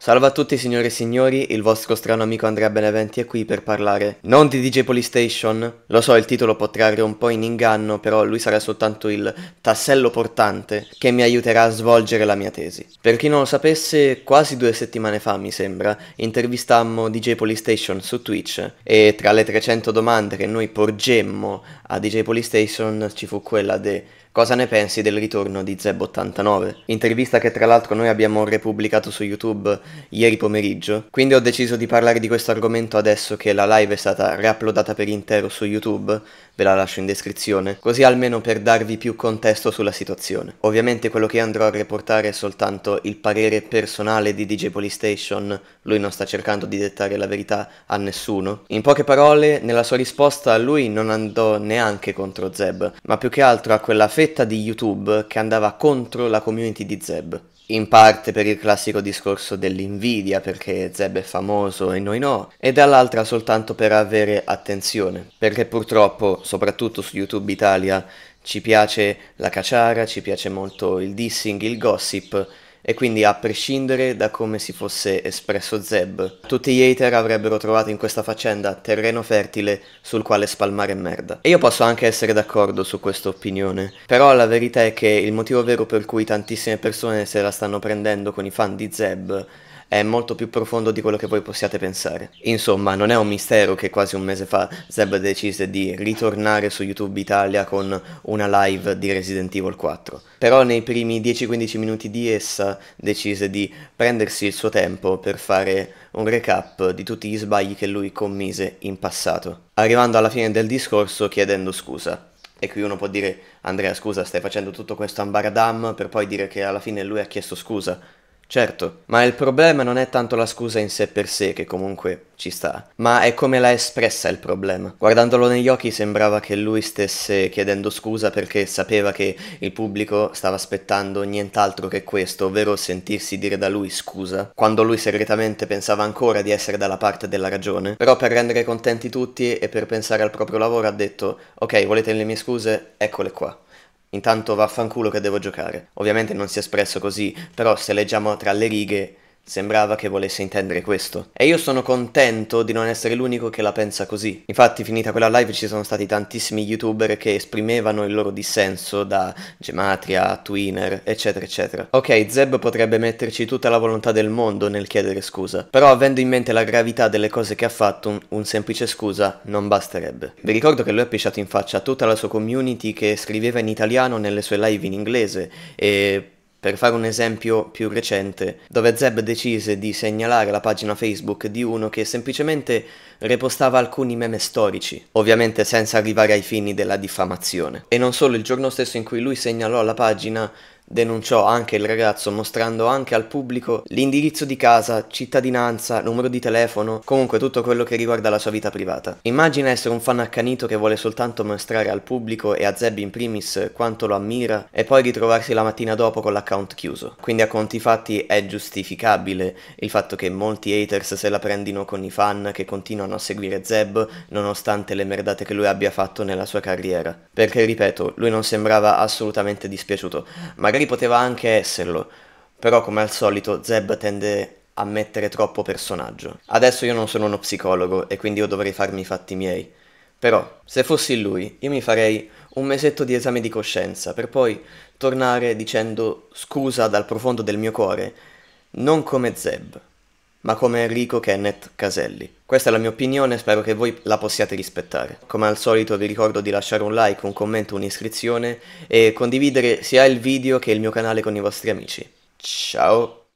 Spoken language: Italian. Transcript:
Salve a tutti signore e signori, il vostro strano amico Andrea Beneventi è qui per parlare non di DJ Polystation, lo so il titolo può trarre un po' in inganno, però lui sarà soltanto il tassello portante che mi aiuterà a svolgere la mia tesi. Per chi non lo sapesse, quasi due settimane fa mi sembra, intervistammo DJ Polystation su Twitch e tra le 300 domande che noi porgemmo a DJ Polystation ci fu quella de Cosa ne pensi del ritorno di Zeb89? Intervista che tra l'altro noi abbiamo repubblicato su YouTube ieri pomeriggio, quindi ho deciso di parlare di questo argomento adesso che la live è stata reuploadata per intero su YouTube, ve la lascio in descrizione, così almeno per darvi più contesto sulla situazione. Ovviamente quello che andrò a riportare è soltanto il parere personale di DJ Polystation, lui non sta cercando di dettare la verità a nessuno. In poche parole, nella sua risposta lui non andò neanche neanche contro Zeb, ma più che altro a quella fetta di YouTube che andava contro la community di Zeb. In parte per il classico discorso dell'invidia, perché Zeb è famoso e noi no, e dall'altra soltanto per avere attenzione, perché purtroppo, soprattutto su YouTube Italia, ci piace la caciara, ci piace molto il dissing, il gossip, e quindi a prescindere da come si fosse espresso Zeb, tutti gli hater avrebbero trovato in questa faccenda terreno fertile sul quale spalmare merda. E io posso anche essere d'accordo su questa opinione, però la verità è che il motivo vero per cui tantissime persone se la stanno prendendo con i fan di Zeb è molto più profondo di quello che voi possiate pensare. Insomma, non è un mistero che quasi un mese fa Zeb decise di ritornare su YouTube Italia con una live di Resident Evil 4. Però nei primi 10-15 minuti di essa decise di prendersi il suo tempo per fare un recap di tutti gli sbagli che lui commise in passato, arrivando alla fine del discorso chiedendo scusa. E qui uno può dire, Andrea scusa, stai facendo tutto questo ambaradam per poi dire che alla fine lui ha chiesto scusa. Certo, ma il problema non è tanto la scusa in sé per sé, che comunque ci sta, ma è come l'ha espressa il problema. Guardandolo negli occhi sembrava che lui stesse chiedendo scusa perché sapeva che il pubblico stava aspettando nient'altro che questo, ovvero sentirsi dire da lui scusa, quando lui segretamente pensava ancora di essere dalla parte della ragione. Però per rendere contenti tutti e per pensare al proprio lavoro ha detto, ok, volete le mie scuse? Eccole qua. Intanto vaffanculo che devo giocare. Ovviamente non si è espresso così, però se leggiamo tra le righe Sembrava che volesse intendere questo. E io sono contento di non essere l'unico che la pensa così. Infatti, finita quella live ci sono stati tantissimi youtuber che esprimevano il loro dissenso da Gematria, Twiner, eccetera, eccetera. Ok, Zeb potrebbe metterci tutta la volontà del mondo nel chiedere scusa, però avendo in mente la gravità delle cose che ha fatto, un, un semplice scusa non basterebbe. Vi ricordo che lui ha pisciato in faccia a tutta la sua community che scriveva in italiano nelle sue live in inglese e per fare un esempio più recente, dove Zeb decise di segnalare la pagina Facebook di uno che semplicemente repostava alcuni meme storici, ovviamente senza arrivare ai fini della diffamazione. E non solo, il giorno stesso in cui lui segnalò la pagina denunciò anche il ragazzo mostrando anche al pubblico l'indirizzo di casa, cittadinanza, numero di telefono, comunque tutto quello che riguarda la sua vita privata. Immagina essere un fan accanito che vuole soltanto mostrare al pubblico e a Zeb in primis quanto lo ammira e poi ritrovarsi la mattina dopo con l'account chiuso. Quindi a conti fatti è giustificabile il fatto che molti haters se la prendino con i fan che continuano a seguire Zeb nonostante le merdate che lui abbia fatto nella sua carriera. Perché ripeto, lui non sembrava assolutamente dispiaciuto, magari magari poteva anche esserlo, però come al solito Zeb tende a mettere troppo personaggio. Adesso io non sono uno psicologo e quindi io dovrei farmi i fatti miei. Però, se fossi lui, io mi farei un mesetto di esame di coscienza per poi tornare dicendo scusa dal profondo del mio cuore, non come Zeb, ma come Enrico Kenneth Caselli. Questa è la mia opinione, spero che voi la possiate rispettare. Come al solito vi ricordo di lasciare un like, un commento, un'iscrizione e condividere sia il video che il mio canale con i vostri amici. Ciao!